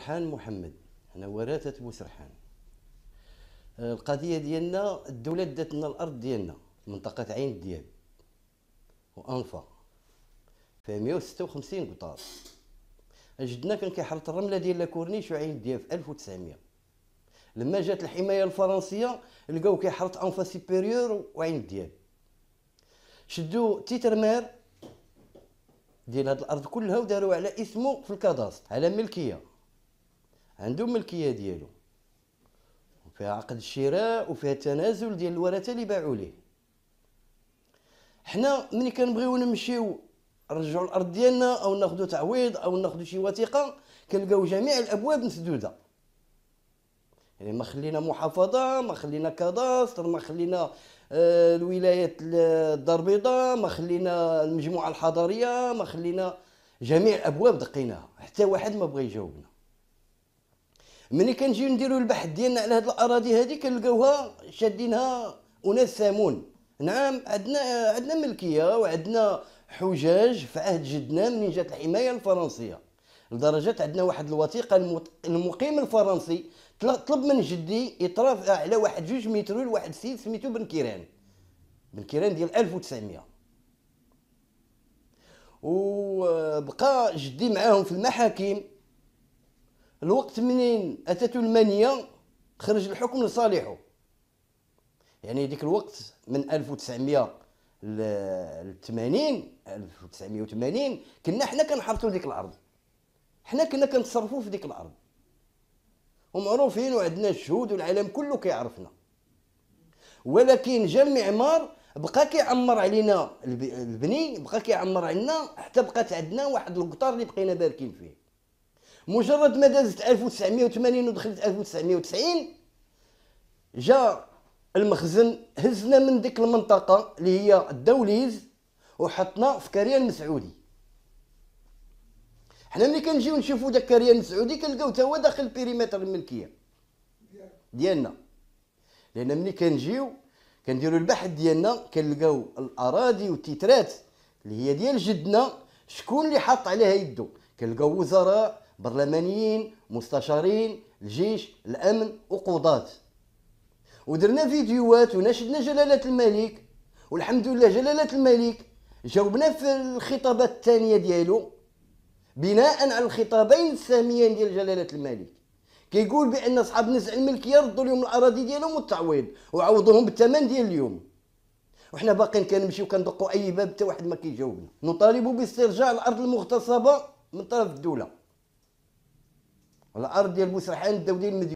سرحان محمد حنا وراثه بوسرحان القضيه ديالنا الدوله دات لنا الارض ديالنا منطقه عين الدياب وانفا فيها 156 قطار جدنا كان كيحرط الرمله ديال لاكورنيش وعين الدياب في 1900 لما جات الحمايه الفرنسيه لقاو كيحرط انفا سيبيريور وعين الدياب تيتر تيترمير ديال هاد الارض كلها وداروا على اسمه في الكاداست على ملكيه عنده ملكيه ديالو فيها عقد الشراء وفيها تنازل ديال الورثه اللي باعوا ليه حنا ملي كنبغيو نمشيو نرجعوا الارض ديالنا او ناخذ تعويض او ناخذ شي وثيقه كنلقاو جميع الابواب مسدوده يعني ما خلينا محافظه ما خلينا كاداستر ما خلينا آه، الولايات الدار البيضاء ما خلينا المجموعه الحضريه ما خلينا جميع الابواب دقيناها حتى واحد ما بغى يجاوبنا ملي كنجيو نديرو البحث ديالنا على هاد الاراضي هادي كنلقاوها شادينها اناس سامون نعم عندنا عندنا ملكيه وعندنا حجاج في عهد جدنا من جات الحمايه الفرنسيه لدرجه عندنا واحد الوثيقه المقيم الفرنسي طلب من جدي اطراف على واحد جوج متر لواحد السيد سميتو بن كيران بن كيران ديال 1900 وبقى جدي معاهم في المحاكم الوقت منين اتته المنيه خرج الحكم لصالحه يعني ديك الوقت من 1900 ل 80 1980 كنا حنا كنحرثوا ديك الارض حنا كنا كنتصرفوا في ديك الارض ومعروفين وعندنا الشهود والعالم كله كيعرفنا ولكن جا المعمار بقى كيعمر علينا البني بقى كيعمر علينا حتى بقات عندنا واحد القطار اللي بقينا باركين فيه مجرد ما دازت 1980 ودخلت 1990 جا المخزن هزنا من ديك المنطقه اللي هي الدوليز وحطنا في كريان مسعودي حنا ملي كنجيو نشوفو داك كريان مسعودي كنلقاو تاهو هو داخل البيريمتر الملكيه ديالنا لان ملي كنجيو كنديرو البحث ديالنا كنلقاو الاراضي والتترات اللي هي ديال جدنا شكون اللي حط عليها يدو كنلقاو وزراء برلمانيين مستشارين الجيش الامن وقضاه ودرنا فيديوهات ونشدنا جلاله الملك والحمد لله جلاله الملك جاوبنا في الخطابات الثانيه ديالو بناء على الخطابين الساميين ديال جلاله الملك كيقول بان اصحاب نزع الملكيه يردوا لهم الاراضي ديالهم والتعويض وعوضوهم بالثمن ديال اليوم وحنا باقيين كنمشيو كندقوا اي باب حتى واحد ما كيجاوبنا نطالب باسترجاع الارض المغتصبه من طرف الدوله والارض المسرحين الدولي المدينة